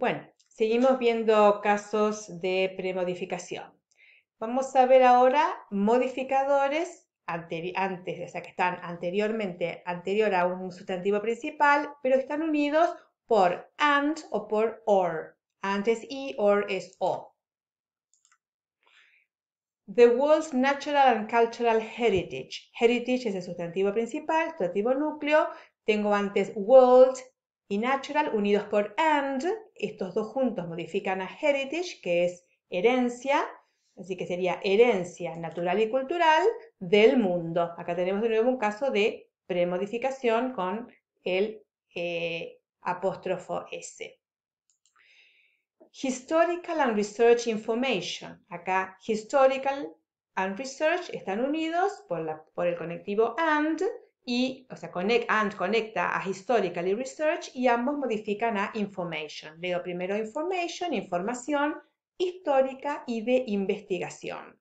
Bueno, seguimos viendo casos de premodificación. Vamos a ver ahora modificadores antes, o sea, que están anteriormente, anterior a un sustantivo principal, pero están unidos por and o por or. Antes y or es o. The world's natural and cultural heritage. Heritage es el sustantivo principal, sustantivo núcleo. Tengo antes world, y natural unidos por and, estos dos juntos modifican a heritage, que es herencia, así que sería herencia natural y cultural del mundo. Acá tenemos de nuevo un caso de premodificación con el eh, apóstrofo S. Historical and Research Information. Acá Historical and Research están unidos por, por el conectivo AND y, o sea, connect, AND conecta a historically research y ambos modifican a information. Leo primero information, información histórica y de investigación.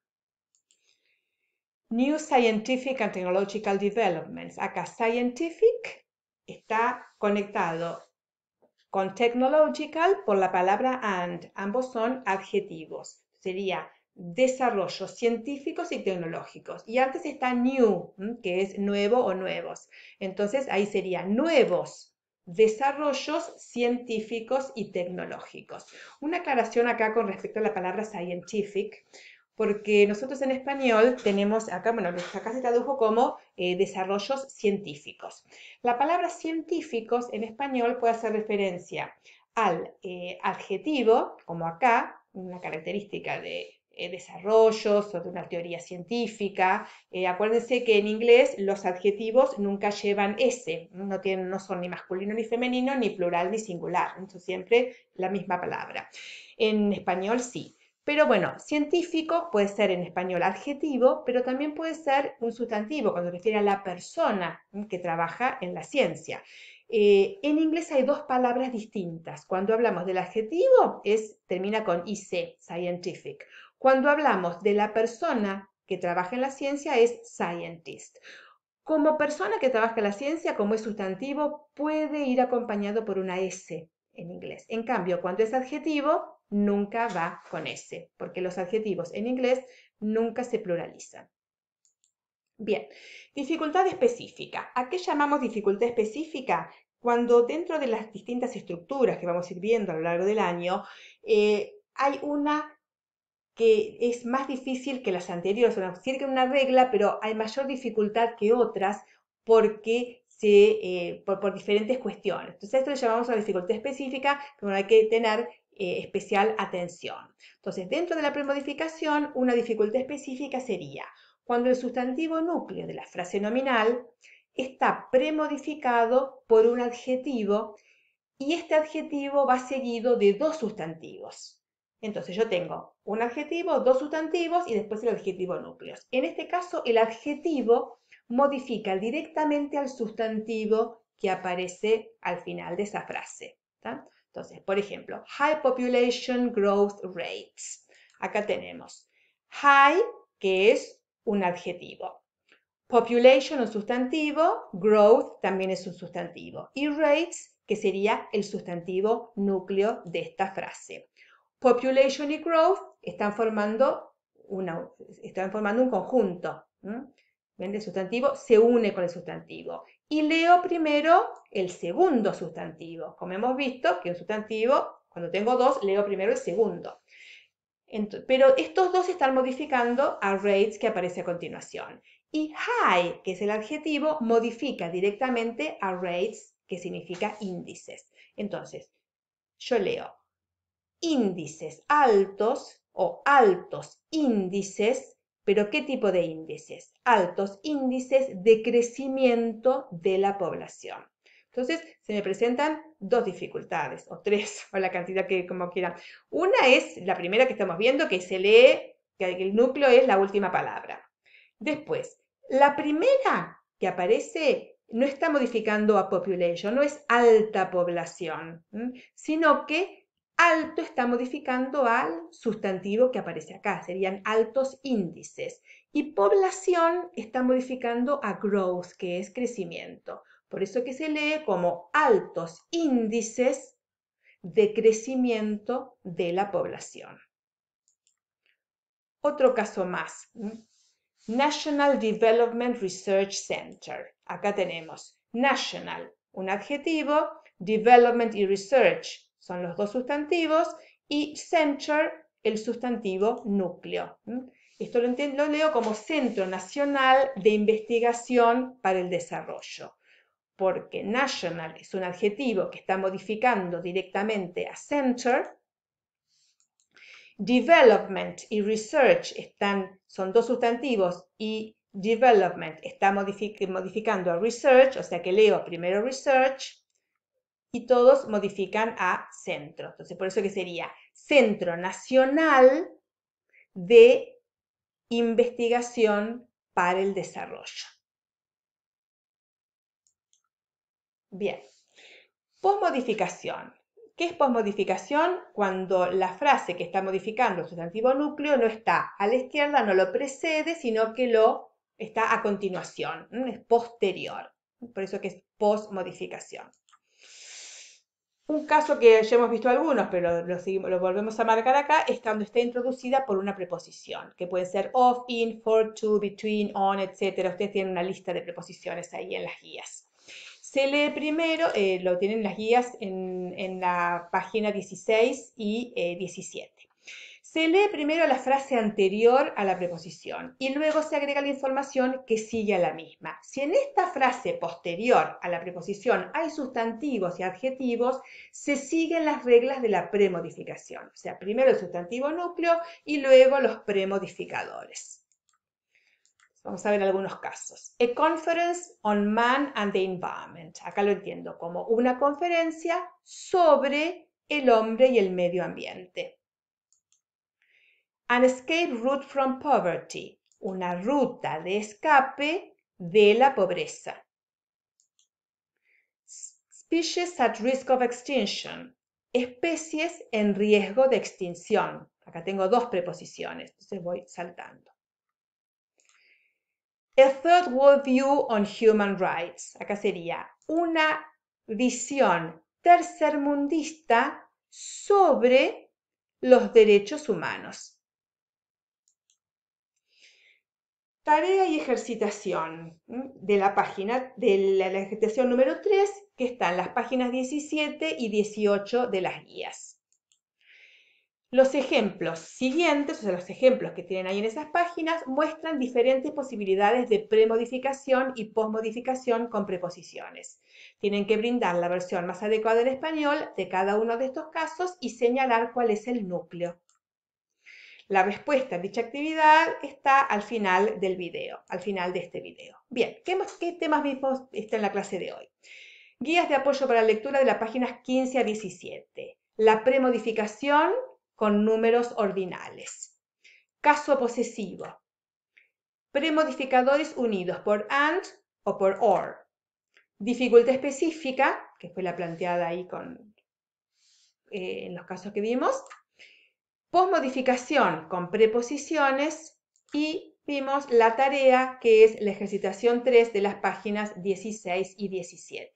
New Scientific and Technological Developments. Acá scientific está conectado con technological por la palabra and. Ambos son adjetivos. Sería desarrollos científicos y tecnológicos. Y antes está new, que es nuevo o nuevos. Entonces ahí sería nuevos desarrollos científicos y tecnológicos. Una aclaración acá con respecto a la palabra scientific, porque nosotros en español tenemos acá, bueno, acá se tradujo como eh, desarrollos científicos. La palabra científicos en español puede hacer referencia al eh, adjetivo, como acá, una característica de eh, desarrollos o de una teoría científica. Eh, acuérdense que en inglés los adjetivos nunca llevan S, no, tienen, no son ni masculino ni femenino, ni plural ni singular, entonces siempre la misma palabra. En español sí. Pero bueno, científico puede ser en español adjetivo, pero también puede ser un sustantivo cuando refiere a la persona que trabaja en la ciencia. Eh, en inglés hay dos palabras distintas. Cuando hablamos del adjetivo, es, termina con IC, scientific. Cuando hablamos de la persona que trabaja en la ciencia es scientist. Como persona que trabaja en la ciencia, como es sustantivo, puede ir acompañado por una S en inglés. En cambio, cuando es adjetivo, nunca va con S, porque los adjetivos en inglés nunca se pluralizan. Bien, dificultad específica. ¿A qué llamamos dificultad específica? Cuando dentro de las distintas estructuras que vamos a ir viendo a lo largo del año, eh, hay una que es más difícil que las anteriores. sea, sirve una regla, pero hay mayor dificultad que otras porque se, eh, por, diferentes cuestiones. Entonces, esto lo llamamos una dificultad específica, pero hay que tener eh, especial atención. Entonces, dentro de la premodificación, una dificultad específica sería cuando el sustantivo núcleo de la frase nominal está premodificado por un adjetivo y este adjetivo va seguido de dos sustantivos. Entonces yo tengo un adjetivo, dos sustantivos y después el adjetivo núcleo. En este caso, el adjetivo modifica directamente al sustantivo que aparece al final de esa frase. Entonces, por ejemplo, high population growth rates. Acá tenemos high, que es un adjetivo. Population, un sustantivo. Growth también es un sustantivo. Y rates, que sería el sustantivo núcleo de esta frase. Population y growth están formando, una, están formando un conjunto. ¿Ven? El sustantivo se une con el sustantivo. Y leo primero el segundo sustantivo. Como hemos visto que un sustantivo, cuando tengo dos, leo primero el segundo. pero estos dos están modificando a rates que aparece a continuación. Y high, que es el adjetivo, modifica directamente a rates, que significa índices. Entonces, yo leo índices altos o altos índices, pero ¿qué tipo de índices? Altos índices de crecimiento de la población. Entonces, se me presentan dos dificultades, o tres, o la cantidad que como quieran. Una es la primera que estamos viendo, que se lee, que el núcleo es la última palabra. Después, la primera que aparece no está modificando a population, no es alta población, sino que alto está modificando al sustantivo que aparece acá, serían altos índices. Y población está modificando a growth, que es crecimiento. Por eso que se lee como altos índices de crecimiento de la población. Otro caso más. National Development Research Center. Acá tenemos National, un adjetivo, Development y Research, son los dos sustantivos, y center, el sustantivo núcleo. ¿Mm? Esto lo, entiendo, leo como Centro Nacional de Investigación para el Desarrollo, porque national es un adjetivo que está modificando directamente a center, Development y research están, son dos sustantivos y development está modificando a research, o sea que leo primero research y todos modifican a centro. Entonces, por eso que sería Centro Nacional de Investigación para el Desarrollo. Bien. Posmodificación. ¿Qué es posmodificación? Cuando la frase que está modificando el sustantivo núcleo no está a la izquierda, no lo precede, sino que lo está a continuación, es posterior. Por eso que es posmodificación. Un caso que ya hemos visto algunos, pero lo, volvemos a marcar acá, es cuando está introducida por una preposición, que puede ser of, in, for, to, between, on, etc. Ustedes tienen una lista de preposiciones ahí en las guías. Se lee primero, eh, lo tienen las guías en, la página 16 y 17. Eh, se lee primero la frase anterior a la preposición y luego se agrega la información que sigue a la misma. Si en esta frase posterior a la preposición hay sustantivos y adjetivos, se siguen las reglas de la premodificación. O sea, primero el sustantivo núcleo y luego los premodificadores. Vamos a ver algunos casos. A conference on man and the environment. Acá lo entiendo como una conferencia sobre el hombre y el medio ambiente. An escape route from poverty, una ruta de escape de la pobreza. Species at risk of extinction, especies en riesgo de extinción. Acá tengo dos preposiciones, entonces voy saltando. A third world view on human rights. Acá sería una visión tercermundista sobre los derechos humanos. Tarea y ejercitación de la página, de la, ejercitación número 3, que están las páginas 17 y 18 de las guías. Los ejemplos siguientes, o sea, los ejemplos que tienen ahí en esas páginas, muestran diferentes posibilidades de premodificación y posmodificación con preposiciones. Tienen que brindar la versión más adecuada en español de cada uno de estos casos y señalar cuál es el núcleo. La respuesta a dicha actividad está al final del video, al final de este video. Bien, ¿qué, temas mismos está en la clase de hoy? Guías de apoyo para la lectura de las páginas 15 a 17. La premodificación con números ordinales. Caso posesivo. Premodificadores unidos por AND o por OR. Dificultad específica, que fue la planteada ahí con, eh, en los casos que vimos. Postmodificación con preposiciones y vimos la tarea que es la ejercitación 3 de las páginas 16 y 17.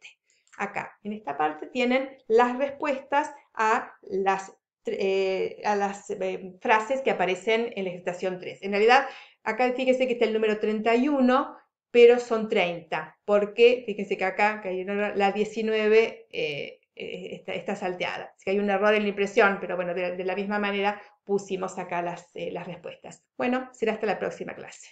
Acá, en esta parte tienen las respuestas a las, eh, a las eh, frases que aparecen en la ejercitación 3. En realidad, acá fíjense que está el número 31, pero son 30, porque fíjense que acá, que hay la 19... Eh, está, salteada. si hay un error en la impresión, pero bueno, de, la misma manera pusimos acá eh, las respuestas. Bueno, será hasta la próxima clase.